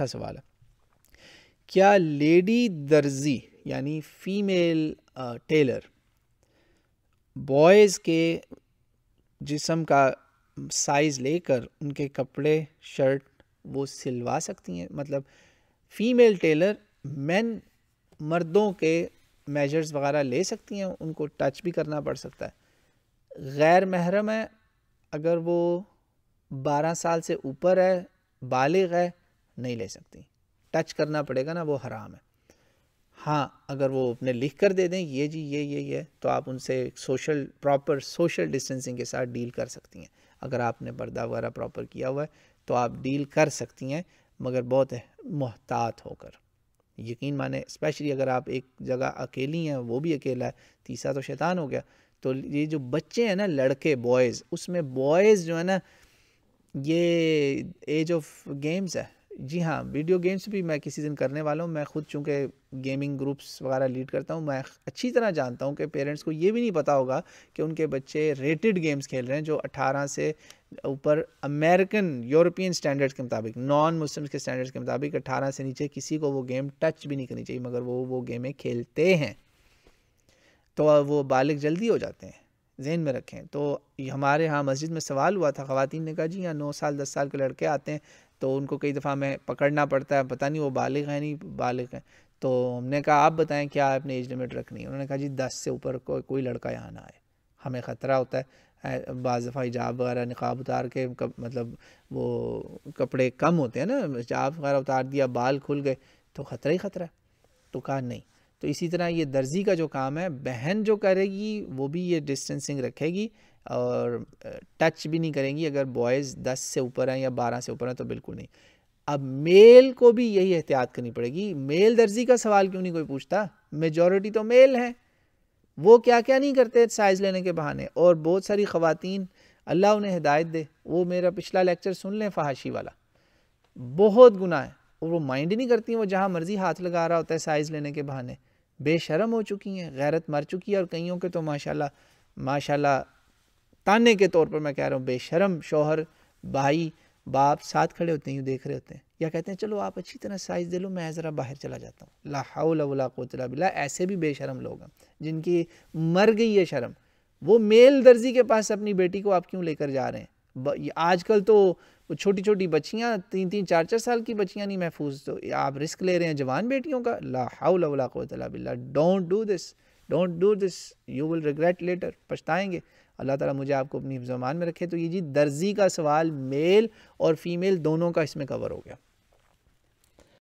अच्छा सवाल है क्या लेडी दर्जी यानी फ़ीमेल टेलर बॉयज़ के जिसम का साइज़ लेकर उनके कपड़े शर्ट वो सिलवा सकती हैं मतलब फ़ीमेल टेलर मैन मर्दों के मेजर्स वगैरह ले सकती हैं उनको टच भी करना पड़ सकता है गैर महरम है अगर वो बारह साल से ऊपर है बालिग है नहीं ले सकती टच करना पड़ेगा ना वो हराम है हाँ अगर वो अपने लिख कर दे दें ये जी ये ये ये तो आप उनसे सोशल प्रॉपर सोशल डिस्टेंसिंग के साथ डील कर सकती हैं अगर आपने पर्दा वगैरह प्रॉपर किया हुआ है तो आप डील कर सकती हैं मगर बहुत मोहतात होकर यकीन माने स्पेशली अगर आप एक जगह अकेली हैं वो भी अकेला है तीसरा तो शैतान हो गया तो ये जो बच्चे हैं ना लड़के बॉयज़ उसमें बॉयज़ जो है ना ये एज ऑफ गेम्स है जी हाँ वीडियो गेम्स भी मैं किसी दिन करने वाला हूँ मैं खुद चूँकि गेमिंग ग्रुप्स वगैरह लीड करता हूँ मैं अच्छी तरह जानता हूँ कि पेरेंट्स को ये भी नहीं पता होगा कि उनके बच्चे रेटेड गेम्स खेल रहे हैं जो 18 से ऊपर अमेरिकन यूरोपियन स्टैंडर्ड्स के मुताबिक नॉन मुस्लिम्स के स्टैंडर्ड्स के मुताबिक 18 से नीचे किसी को वो गेम टच भी नहीं करनी चाहिए मगर वो वो गेमें खेलते हैं तो वो बालग जल्दी हो जाते हैं जहन में रखें तो हमारे यहाँ मस्जिद में सवाल हुआ था खुवान ने कहा जी यहाँ नौ साल दस साल के लड़के आते हैं तो उनको कई दफ़ा हमें पकड़ना पड़ता है पता नहीं वो बालिग हैं नहीं बालिग हैं तो हमने कहा आप बताएं क्या अपने एज लिमिट रखनी है उन्होंने कहा जी दस से ऊपर को, कोई लड़का यहाँ ना आए हमें ख़तरा होता है बाज़ दफ़ा हिजाब वगैरह निकाब उतार के कप, मतलब वो कपड़े कम होते हैं ना हिजाब वगैरह उतार दिया बाल खुल गए तो ख़तरा ही ख़तरा है तो कहा नहीं तो इसी तरह ये दर्जी का जो काम है बहन जो करेगी वो भी ये डिस्टेंसिंग रखेगी और टच भी नहीं करेंगी अगर बॉयज़ दस से ऊपर हैं या बारह से ऊपर हैं तो बिल्कुल नहीं अब मेल को भी यही एहतियात करनी पड़ेगी मेल दर्जी का सवाल क्यों नहीं कोई पूछता मेजॉरिटी तो मेल हैं वो क्या क्या नहीं करते साइज़ लेने के बहाने और बहुत सारी ख़वातीन अल्लाह उन्हें हिदायत दे वो मेरा पिछला लेक्चर सुन लें फहाशी वाला बहुत गुनाह है और वो माइंड ही नहीं करती हैं वो जहाँ मर्ज़ी हाथ लगा रहा होता है साइज़ लेने के बहाने बेशरम हो चुकी हैं गैरत मर चुकी है और कईयों के तो माशाल्लाह माशाल्लाह ताने के तौर पर मैं कह रहा हूँ बेशरम शोहर भाई बाप साथ खड़े होते हैं यूँ देख रहे होते हैं या कहते हैं चलो आप अच्छी तरह साइज़ दे लो मैं ज़रा बाहर चला जाता हूँ लाहौला कोतला बिला ऐसे भी बेशरम लोग हैं जिनकी मर गई है शर्म वो मेल दर्जी के पास अपनी बेटी को आप क्यों लेकर जा रहे हैं आजकल तो वो छोटी छोटी बच्चियाँ तीन तीन चार चार साल की बच्चियाँ नहीं महफूज तो आप रिस्क ले रहे हैं जवान बेटियों का ला हाउला बिल्ला don't do this don't do this you will regret later पछताएँगे अल्लाह ताला मुझे आपको अपनी जबान में रखे तो ये जी दर्जी का सवाल मेल और फीमेल दोनों का इसमें कवर हो गया